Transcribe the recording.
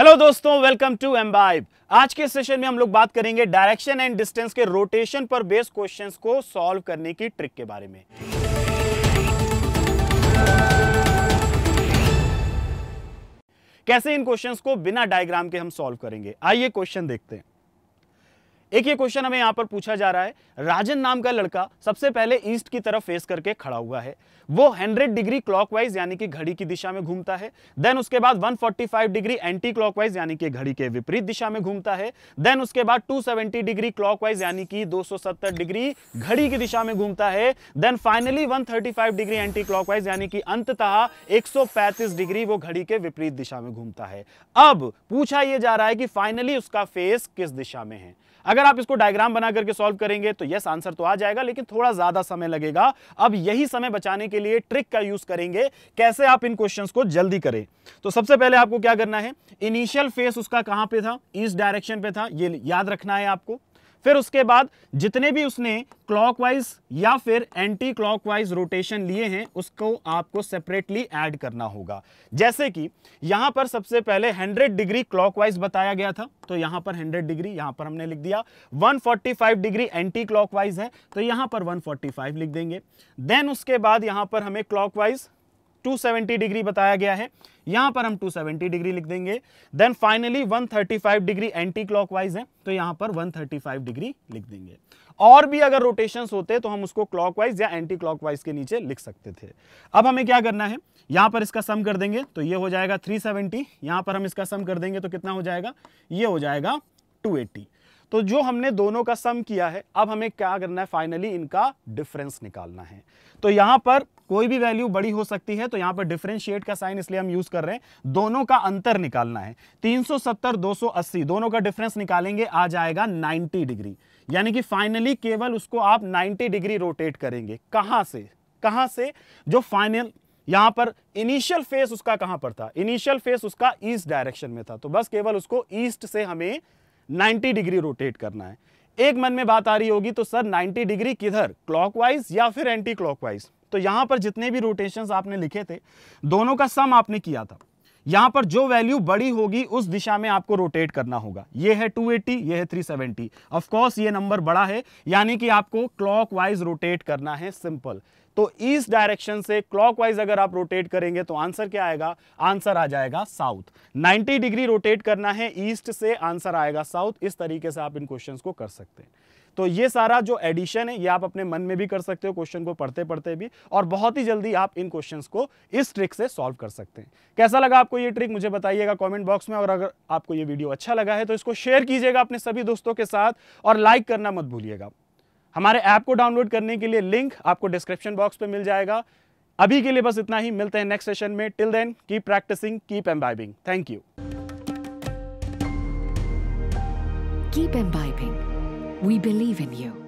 Hello दोस्तों welcome to imbibe आज के सेशन में हम लोग बात करेंगे डायरेक्शन एंड डिस्टेंस के रोटेशन पर बेस क्वेश्चंस को सॉल्व करने की ट्रिक के बारे में कैसे इन क्वेश्चंस को बिना डायग्राम के हम सॉल्व करेंगे आइए क्वेश्चन देखते हैं एक ये क्वेश्चन हमें यहाँ पर पूछा जा रहा है राजन नाम का लड़का सबसे पहले ईस्ट की तरफ फेस करके खड़ा हुआ है वो 100 डिग्री क्लॉकवाइज यानी कि घड़ी की दिशा में घूमता है देन उसके बाद 145 डिग्री एंटी क्लॉकवाइज यानी कि घड़ी के विपरीत दिशा में घूमता है देन उसके बाद 270 डिग्री क्लॉकवाइज यानी कि 270 डिग्री घड़ी की दिशा में घूमता है then finally 135 degree anti clockwise यानी कि अंततः 135 डिग्री वो घड़ी के विपरीत दिशा में घूमता है अब पूछा यह जा रहा है कि फाइनली उसका फेस किस दिशा में है अगर अगर आप इसको डायग्राम बना करके सॉल्व करेंगे तो यस आंसर तो आ जाएगा लेकिन थोड़ा ज्यादा समय लगेगा अब यही समय बचाने के लिए ट्रिक का यूज करेंगे कैसे आप इन क्वेश्चन को जल्दी करें तो सबसे पहले आपको क्या करना है इनिशियल फेस उसका कहां पे था ईस्ट डायरेक्शन पे था ये याद रखना है आपको फिर उसके बाद जितने भी उसने क्लॉकवाइज या फिर एंटी क्लॉकवाइज रोटेशन लिए हैं उसको आपको सेपरेटली ऐड करना होगा जैसे कि यहां पर सबसे पहले 100 डिग्री क्लॉकवाइज बताया गया था तो यहां पर 100 डिग्री यहां पर हमने लिख दिया 145 डिग्री एंटी क्लॉकवाइज है तो यहां पर 145 लिख देंगे देन उसके बाद यहां पर हमें क्लॉकवाइज 270 डिग्री बताया गया है यहां पर हम 270 डिग्री लिख देंगे then finally 135 degree anti clockwise है तो यहां पर 135 डिग्री लिख देंगे और भी अगर रोटेशन होते तो हम उसको क्लॉकवाइज या एंटी क्लॉकवाइज के नीचे लिख सकते थे अब हमें क्या करना है यहां पर इसका सम कर देंगे तो ये हो जाएगा 370 सेवेंटी यहां पर हम इसका सम कर देंगे तो कितना हो जाएगा ये हो जाएगा 280 तो जो हमने दोनों का सम किया है अब हमें क्या करना है फाइनली इनका डिफरेंस निकालना है तो यहां पर कोई भी वैल्यू बड़ी हो सकती है तो यहां पर डिफरेंशिएट का साइन इसलिए हम यूज कर रहे हैं दोनों का अंतर निकालना है 370 280 दोनों का डिफरेंस निकालेंगे आ जाएगा 90 डिग्री यानी कि फाइनली केवल उसको आप 90 डिग्री रोटेट करेंगे कहां से कहां से जो फाइनल यहां पर इनिशियल फेस उसका कहां पर था इनिशियल फेस उसका ईस्ट डायरेक्शन में था तो बस केवल उसको ईस्ट से हमें नाइनटी डिग्री रोटेट करना है एक मन में बात आ रही होगी तो सर 90 डिग्री किधर क्लॉकवाइज या फिर एंटी क्लॉकवाइज तो यहां पर जितने भी रोटेशन आपने लिखे थे दोनों का सम आपने किया था यहां पर जो वैल्यू बड़ी होगी उस दिशा में आपको रोटेट करना होगा ये है 280 ये है 370 सेवेंटी ऑफकोर्स ये नंबर बड़ा है यानी कि आपको क्लॉकवाइज रोटेट करना है सिंपल तो इस डायरेक्शन से क्लॉकवाइज अगर आप रोटेट करेंगे तो आंसर क्या आएगा आंसर आ जाएगा साउथ 90 डिग्री रोटेट करना है ईस्ट से आंसर आएगा साउथ इस तरीके से आप इन क्वेश्चंस को कर सकते हैं तो ये सारा जो एडिशन है ये आप अपने मन में भी कर सकते हो क्वेश्चन को पढ़ते पढ़ते भी और बहुत ही जल्दी आप इन क्वेश्चंस को इस ट्रिक से सॉल्व कर सकते हैं कैसा लगा आपको ये ट्रिक मुझे बताइएगा कमेंट बॉक्स में और अगर आपको ये वीडियो अच्छा लगा है तो इसको शेयर कीजिएगा अपने सभी दोस्तों के साथ और लाइक करना मत भूलिएगा हमारे ऐप को डाउनलोड करने के लिए लिंक आपको डिस्क्रिप्शन बॉक्स पर मिल जाएगा अभी के लिए बस इतना ही मिलते हैं नेक्स्ट सेशन में till then keep practising keep imbibing thank you keep imbibing We believe in you.